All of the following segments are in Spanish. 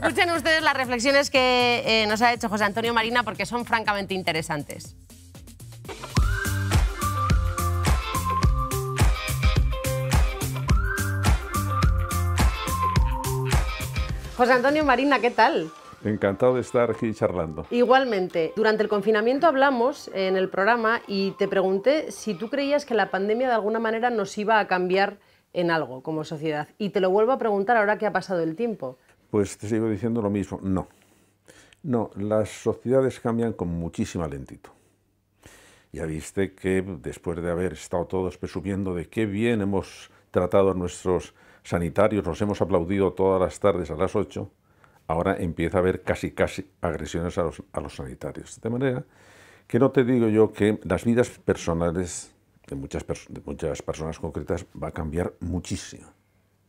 escuchen ustedes las reflexiones que eh, nos ha hecho José Antonio Marina porque son francamente interesantes. José Antonio Marina, ¿qué tal? Encantado de estar aquí charlando. Igualmente, durante el confinamiento hablamos en el programa y te pregunté si tú creías que la pandemia de alguna manera nos iba a cambiar en algo como sociedad. Y te lo vuelvo a preguntar ahora que ha pasado el tiempo. Pues te sigo diciendo lo mismo, no. No, las sociedades cambian con muchísima lentitud. Ya viste que después de haber estado todos presumiendo de qué bien hemos tratado a nuestros sanitarios, nos hemos aplaudido todas las tardes a las 8, ahora empieza a haber casi casi agresiones a los, a los sanitarios. De manera que no te digo yo que las vidas personales de muchas, de muchas personas concretas va a cambiar muchísimo,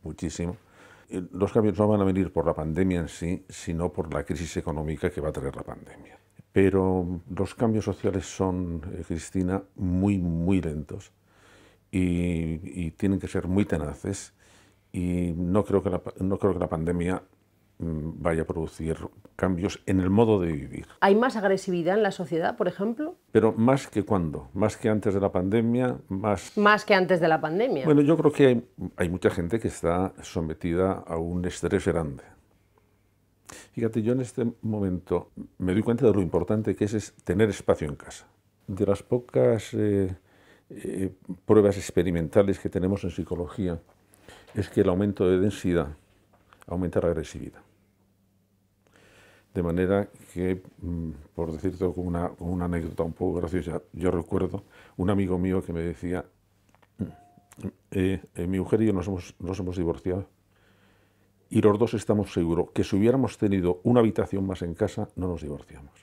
muchísimo. Eh, los cambios no van a venir por la pandemia en sí, sino por la crisis económica que va a traer la pandemia. Pero los cambios sociales son, eh, Cristina, muy, muy lentos y, tienen que ser muy tenaces y no creo que no creo que la pandemia Mm, vaya a producir cambios en el modo de vivir. ¿Hay más agresividad en la sociedad, por ejemplo? Pero más que cuando, más que antes de la pandemia, más... Más que antes de la pandemia. Bueno, yo creo que hay, mucha gente que está sometida a un estrés grande. Fíjate, yo en este momento me doy cuenta de lo importante que es, tener espacio en casa. De las pocas eh, eh, pruebas experimentales que tenemos en psicología es que el aumento de densidad aumenta la agresividad. De manera que, mm, por decirte con una, una anécdota un poco graciosa, yo recuerdo un amigo mío que me decía, mm, eh, eh, mi mujer y yo nos hemos divorciado y los dos estamos seguros que si hubiéramos tenido una habitación más en casa, no nos divorciamos.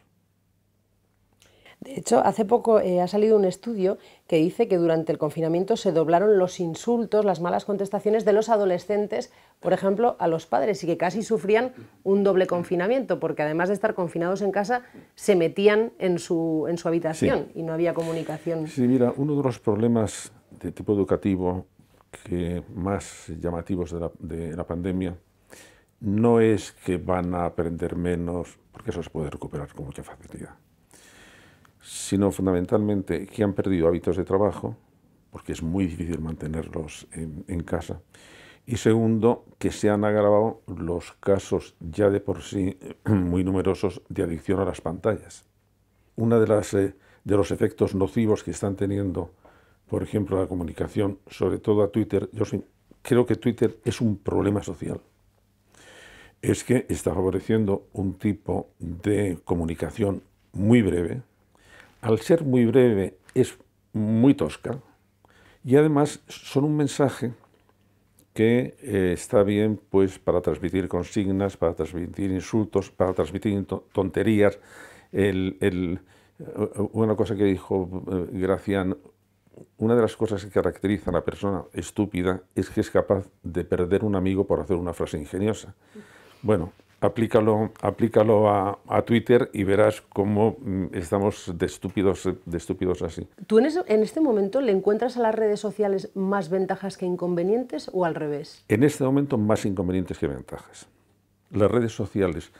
De hecho, hace poco eh, ha salido un estudio que dice que durante el confinamiento se doblaron los insultos, las malas contestaciones de los adolescentes, por ejemplo, a los padres, y que casi sufrían un doble confinamiento, porque además de estar confinados en casa, se metían en su, en su habitación y no había comunicación. Sí, mira, uno de los problemas de tipo educativo que más llamativos de la, de la pandemia no es que van a aprender menos, porque eso se puede recuperar con mucha facilidad sino fundamentalmente que han perdido hábitos de trabajo, porque es muy difícil mantenerlos en, casa. Y segundo, que se han agravado los casos ya de por sí muy numerosos de adicción a las pantallas. Uno de, eh, de los efectos nocivos que están teniendo, por ejemplo, la comunicación, sobre todo a Twitter, yo creo que Twitter es un problema social. Es que está favoreciendo un tipo de comunicación muy breve, al ser muy breve, es muy tosca y además son un mensaje que eh, está bien pues para transmitir consignas, para transmitir insultos, para transmitir tonterías. una cosa que dijo eh, Gracián, una de las cosas que caracteriza a la persona estúpida es que es capaz de perder un amigo por hacer una frase ingeniosa. Bueno, aplícalo, aplícalo a, Twitter y verás cómo mm, estamos de estúpidos, de estúpidos así. ¿Tú en, en, este momento le encuentras a las redes sociales más ventajas que inconvenientes o al revés? En este momento más inconvenientes que ventajas. Las redes sociales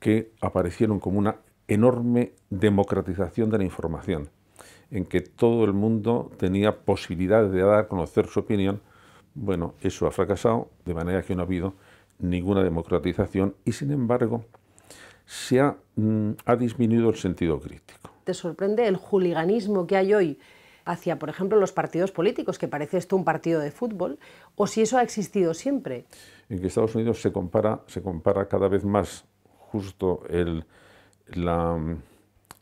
que aparecieron como una enorme democratización de la información, en que todo el mundo tenía posibilidad de dar a conocer su opinión, bueno, eso ha fracasado, de manera que no ha habido ninguna democratización y sin embargo se mm, ha, disminuido el sentido crítico. ¿Te sorprende el juliganismo que hay hoy hacia, por ejemplo, los partidos políticos, que parece esto un partido de fútbol, o si eso ha existido siempre? En que Estados Unidos se compara, se compara cada vez más justo la,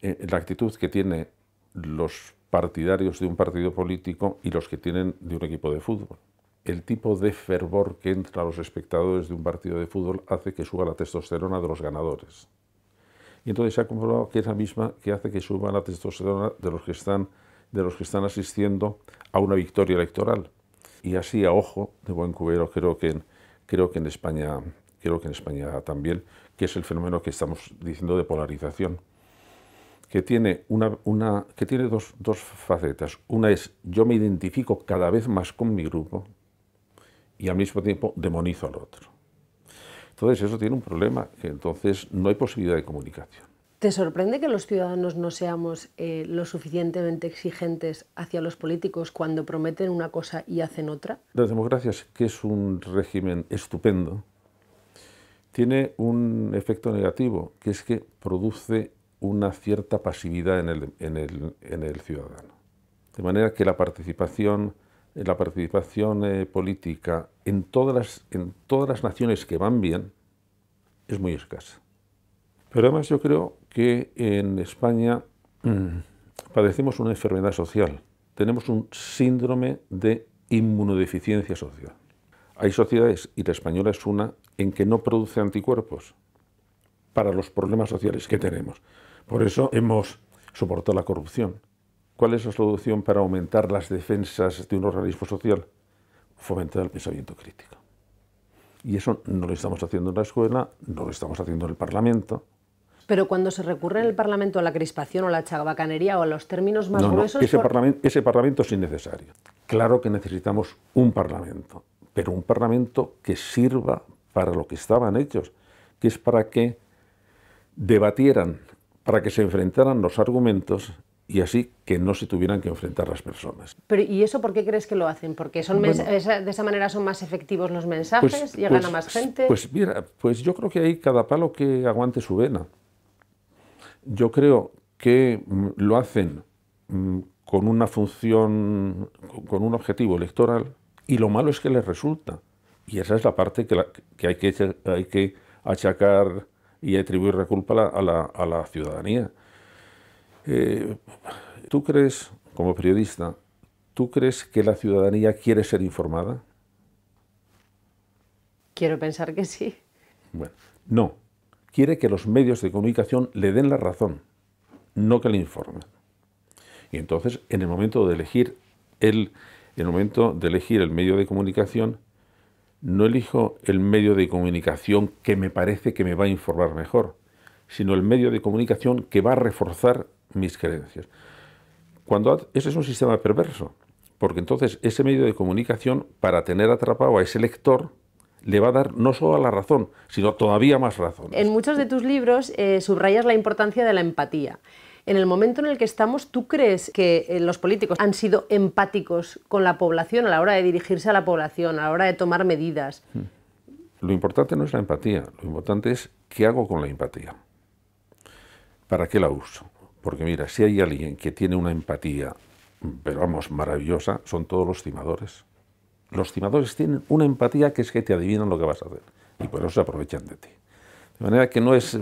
eh, la actitud que tienen los partidarios de un partido político y los que tienen de un equipo de fútbol el tipo de fervor que entra a los espectadores de un partido de fútbol hace que suba la testosterona de los ganadores. Y entonces se ha comprobado que es la misma que hace que suba la testosterona de los que están, de los que están asistiendo a una victoria electoral. Y así, a ojo de buen cubero, creo que, creo que en España creo que en España también, que es el fenómeno que estamos diciendo de polarización, que tiene, una que tiene dos, dos facetas. Una es yo me identifico cada vez más con mi grupo, y al mismo tiempo demonizo al otro. Entonces eso tiene un problema, que entonces no hay posibilidad de comunicación. ¿Te sorprende que los ciudadanos no seamos eh, lo suficientemente exigentes hacia los políticos cuando prometen una cosa y hacen otra? La democracia, que es un régimen estupendo, tiene un efecto negativo, que es que produce una cierta pasividad en el, en el ciudadano. De manera que la participación la participación eh, política en todas, las, en todas las naciones que van bien es muy escasa. Pero además yo creo que en España mm, padecemos una enfermedad social. Tenemos un síndrome de inmunodeficiencia social. Hay sociedades, y la española es una, en que no produce anticuerpos para los problemas sociales que tenemos. Por eso hemos soportado la corrupción. ¿Cuál es la solución para aumentar las defensas de un organismo social? Fomentar el pensamiento crítico. Y eso no lo estamos haciendo en la escuela, no lo estamos haciendo en el Parlamento. Pero cuando se recurre en el Parlamento a la crispación o la chagabacanería o a los términos más gruesos... No, ese, parlamento, ese Parlamento es innecesario. Claro que necesitamos un Parlamento, pero un Parlamento que sirva para lo que estaban hechos, que es para que debatieran, para que se enfrentaran los argumentos y así que no se tuvieran que enfrentar las personas. Pero, ¿Y eso por qué crees que lo hacen? ¿Porque son de esa manera son más efectivos los pues, mensajes? Pues, ¿Llegan a pues, más gente? Pues mira, pues yo creo que hay cada palo que aguante su vena. Yo creo que mm, lo hacen mm, con una función, con un objetivo electoral, y lo malo es que les resulta. Y esa es la parte que, que hay, que hay que achacar y atribuir la culpa a la, a la ciudadanía. Eh, ¿Tú crees, como periodista, tú crees que la ciudadanía quiere ser informada? Quiero pensar que sí. Bueno, no. Quiere que los medios de comunicación le den la razón, no que le informen. Y entonces, en el momento de elegir en el momento de elegir el medio de comunicación, no elijo el medio de comunicación que me parece que me va a informar mejor, sino el medio de comunicación que va a reforzar mis creencias. Cuando ese es un sistema perverso, porque entonces ese medio de comunicación, para tener atrapado a ese lector, le va a dar no solo la razón, sino todavía más razón. En muchos de tus libros eh, subrayas la importancia de la empatía. En el momento en el que estamos, ¿tú crees que eh, los políticos han sido empáticos con la población a la hora de dirigirse a la población, a la hora de tomar medidas? Lo importante no es la empatía, lo importante es qué hago con la empatía, para qué la uso. Porque mira, si hay alguien que tiene una empatía, pero vamos, maravillosa, son todos los timadores. Los timadores tienen una empatía que es que te adivinan lo que vas a hacer y por eso se aprovechan de ti. De manera que no es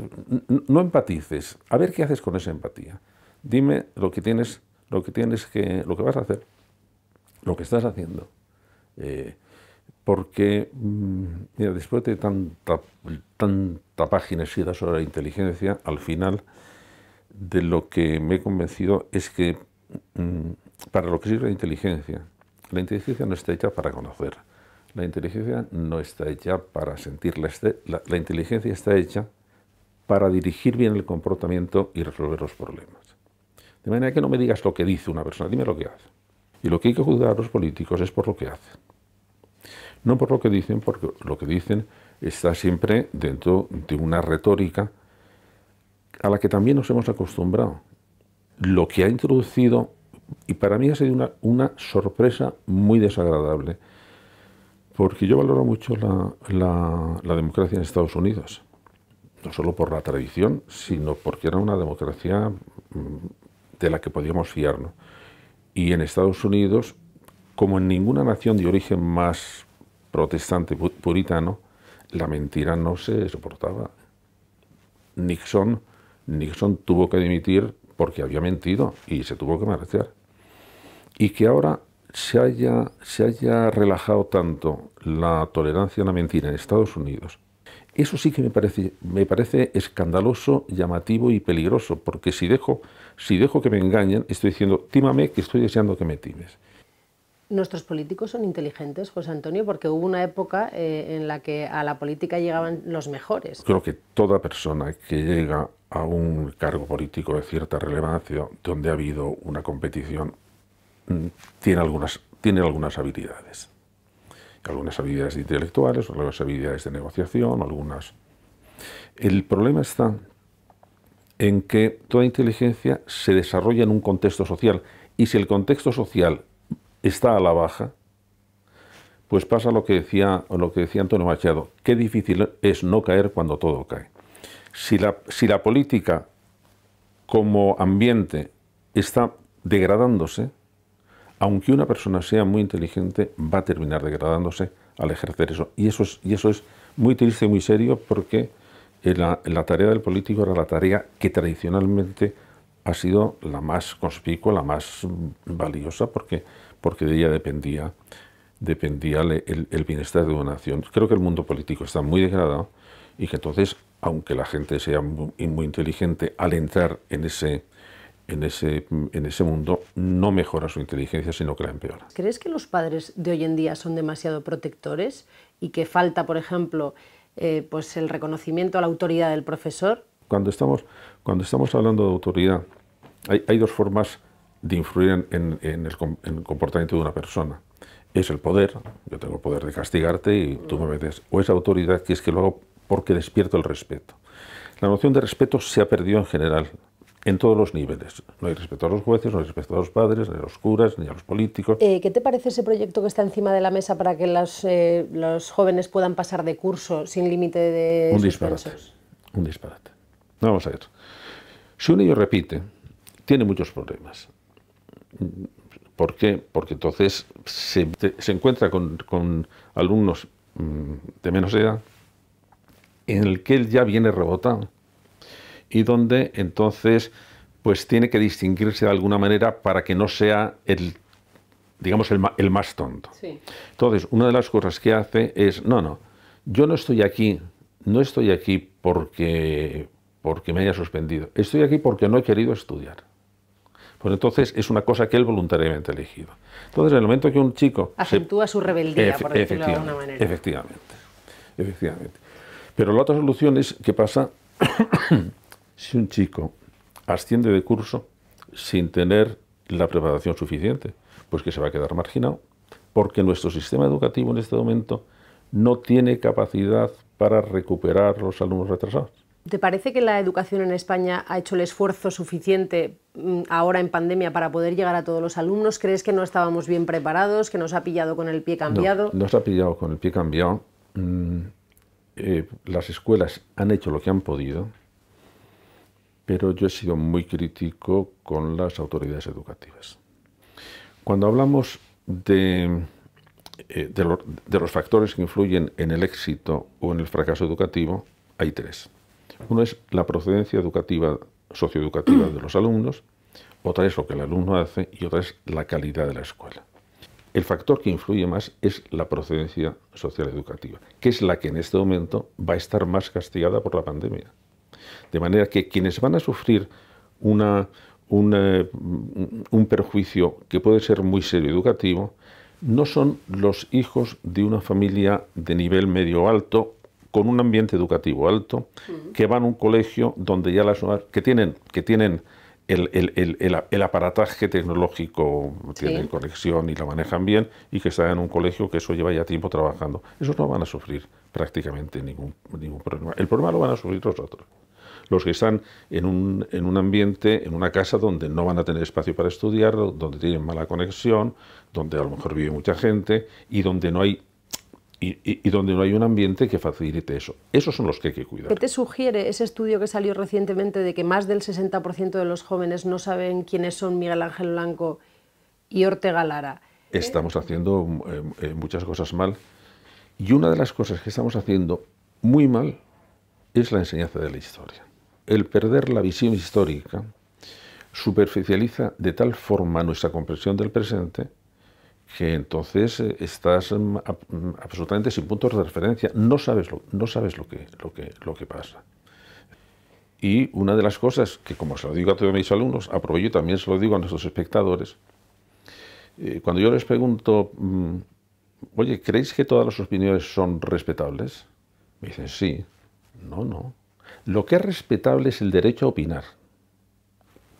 no empatices, a ver qué haces con esa empatía. Dime lo que tienes, lo que tienes que lo que vas a hacer, lo que estás haciendo. Eh, porque mm, mira, después de tanta, tanta página escrita sobre la inteligencia, al final de lo que me he convencido es que mm, para lo que sirve la inteligencia, la inteligencia no está hecha para conocer, la inteligencia no está hecha para sentir, este, la, inteligencia está hecha para dirigir bien el comportamiento y resolver los problemas. De manera que no me digas lo que dice una persona, dime lo que hace. Y lo que hay que juzgar a los políticos es por lo que hacen. No por lo que dicen, porque lo que dicen está siempre dentro de una retórica a la que también nos hemos acostumbrado. Lo que ha introducido, y para mí ha sido una, sorpresa muy desagradable, porque yo valoro mucho la, la democracia en Estados Unidos, no solo por la tradición, sino porque era una democracia mm, de la que podíamos fiarnos. Y en Estados Unidos, como en ninguna nación de origen más protestante puritano, la mentira no se soportaba. Nixon Nixon tuvo que dimitir porque había mentido y se tuvo que marchar. Y que ahora se haya, se haya relajado tanto la tolerancia a la mentira en Estados Unidos, eso sí que me parece, me parece escandaloso, llamativo y peligroso, porque si dejo, si dejo que me engañen, estoy diciendo, tímame que estoy deseando que me times. Nuestros políticos son inteligentes, José Antonio, porque hubo una época eh, en la que a la política llegaban los mejores. Creo que toda persona que llega a un cargo político de cierta relevancia, donde ha habido una competición, mm, tiene algunas, tiene algunas habilidades. Algunas habilidades intelectuales, algunas habilidades de negociación, algunas... El problema está en que toda inteligencia se desarrolla en un contexto social y si el contexto social está a la baja, pues pasa lo que decía, lo que decía Antonio Machado, qué difícil es no caer cuando todo cae. Si la, si la política como ambiente está degradándose, aunque una persona sea muy inteligente, va a terminar degradándose al ejercer eso. Y eso es, y eso es muy triste y muy serio porque eh, la, tarea del político era la tarea que tradicionalmente ha sido la más conspicua, la más valiosa, porque, porque de ella dependía, dependía el, bienestar de una nación. Creo que el mundo político está muy degradado y que entonces aunque la gente sea muy, inteligente, al entrar en ese, en, ese, en ese mundo no mejora su inteligencia, sino que la empeora. ¿Crees que los padres de hoy en día son demasiado protectores y que falta, por ejemplo, eh, pues el reconocimiento a la autoridad del profesor? Cuando estamos, cuando estamos hablando de autoridad, hay, dos formas de influir en, el, comportamiento de una persona. Es el poder, yo tengo el poder de castigarte y tú me metes, o es autoridad, que es que luego porque despierto el respeto. La noción de respeto se ha perdido en general, en todos los niveles. No hay respeto a los jueces, no hay respeto a los padres, ni a los curas, ni a los políticos. Eh, ¿Qué te parece ese proyecto que está encima de la mesa para que eh, los jóvenes puedan pasar de curso sin límite de... Un disparate. Un disparate. Vamos a ver. Si un niño repite, tiene muchos problemas. ¿Por qué? Porque entonces se, encuentra con, con alumnos mm, de menos edad en el que él ya viene rebotado y donde entonces pues tiene que distinguirse de alguna manera para que no sea el digamos el, más tonto. Entonces, una de las cosas que hace es, no, no, yo no estoy aquí, no estoy aquí porque porque me haya suspendido. Estoy aquí porque no he querido estudiar. Pues entonces es una cosa que él voluntariamente ha elegido. Entonces, en el momento que un chico... Acentúa su rebeldía, por decirlo de alguna manera. Efectivamente, efectivamente. Pero la otra solución es ¿qué pasa si un chico asciende de curso sin tener la preparación suficiente, pues que se va a quedar marginado, porque nuestro sistema educativo en este momento no tiene capacidad para recuperar los alumnos retrasados. ¿Te parece que la educación en España ha hecho el esfuerzo suficiente mm, ahora en pandemia para poder llegar a todos los alumnos? ¿Crees que no estábamos bien preparados, que nos ha pillado con el pie cambiado? nos ha pillado con el pie cambiado. Mm, eh, las escuelas han hecho lo que han podido, pero yo he sido muy crítico con las autoridades educativas. Cuando hablamos de, eh, de los factores que influyen en el éxito o en el fracaso educativo, hay tres. Uno es la procedencia educativa, socioeducativa de los alumnos, otra es lo que el alumno hace y otra es la calidad de la escuela el factor que influye más es la procedencia social educativa, que es la que en este momento va a estar más castigada por la pandemia. De manera que quienes van a sufrir una, un eh, perjuicio que puede ser muy serio educativo, no son los hijos de una familia de nivel medio alto con un ambiente educativo alto, que van a un colegio donde ya las que tienen que tienen el, el, el, el, aparataje tecnológico tienen tiene conexión y la manejan bien y que están en un colegio que eso lleva ya tiempo trabajando. Esos no van a sufrir prácticamente ningún, ningún problema. El problema lo van a sufrir los otros. Los que están en un, en un ambiente, en una casa donde no van a tener espacio para estudiar, donde tienen mala conexión, donde a lo mejor vive mucha gente y donde no hay y, donde no hay un ambiente que facilite eso. Esos son los que hay que cuidar. ¿Qué te sugiere ese estudio que salió recientemente de que más del 60% de los jóvenes no saben quiénes son Miguel Ángel Blanco y Ortega Lara? Estamos haciendo eh, eh, muchas cosas mal y una de las cosas que estamos haciendo muy mal es la enseñanza de la historia. El perder la visión histórica superficializa de tal forma nuestra comprensión del presente que entonces eh, estás mm, mm, absolutamente sin puntos de referencia, no sabes lo, no sabes lo, que, lo, que, lo que pasa. Y una de las cosas que, como se lo digo a todos mis alumnos, aprovecho y también se lo digo a nuestros espectadores, eh, cuando yo les pregunto, mm, oye, ¿creéis que todas las opiniones son respetables? Me dicen, sí, no, no. Lo que es respetable es el derecho a opinar,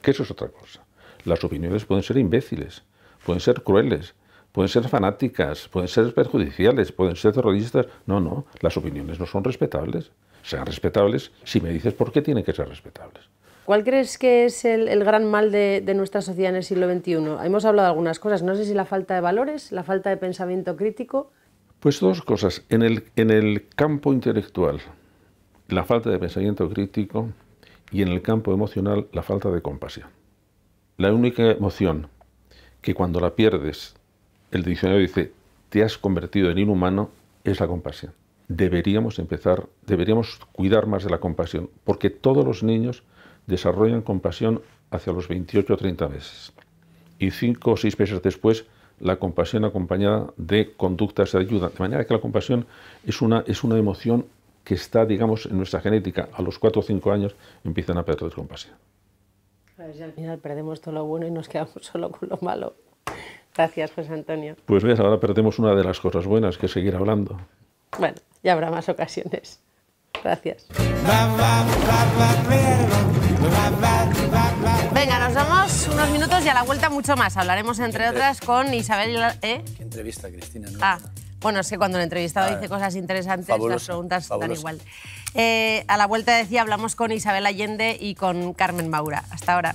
que eso es otra cosa. Las opiniones pueden ser imbéciles, pueden ser crueles, pueden ser fanáticas, pueden ser perjudiciales, pueden ser terroristas. No, no, las opiniones no son respetables. Sean respetables si me dices por qué tienen que ser respetables. ¿Cuál crees que es el, gran mal de, nuestra sociedad en el siglo XXI? Hemos hablado de algunas cosas, no sé si la falta de valores, la falta de pensamiento crítico. Pues dos cosas. en el campo intelectual, la falta de pensamiento crítico y en el campo emocional, la falta de compasión. La única emoción que cuando la pierdes el diccionario dice, te has convertido en inhumano, es la compasión. Deberíamos empezar, deberíamos cuidar más de la compasión, porque todos los niños desarrollan compasión hacia los 28 o 30 meses. Y cinco o seis meses después, la compasión acompañada de conductas de ayuda. De manera que la compasión es una, es una emoción que está, digamos, en nuestra genética. A los cuatro o cinco años empiezan a perder compasión. A ver si al final perdemos todo lo bueno y nos quedamos solo con lo malo. Gracias, José Antonio. Pues ves, ahora perdemos una de las cosas buenas, que es seguir hablando. Bueno, ya habrá más ocasiones. Gracias. Venga, nos damos unos minutos y a la vuelta mucho más. Hablaremos, entre otras, con Isabel... ¿eh? ¿Qué entrevista, Cristina? Ah, bueno, es que cuando el entrevistado ah, dice cosas interesantes, las preguntas dan igual. Eh, a la vuelta, decía, hablamos con Isabel Allende y con Carmen Maura. Hasta ahora.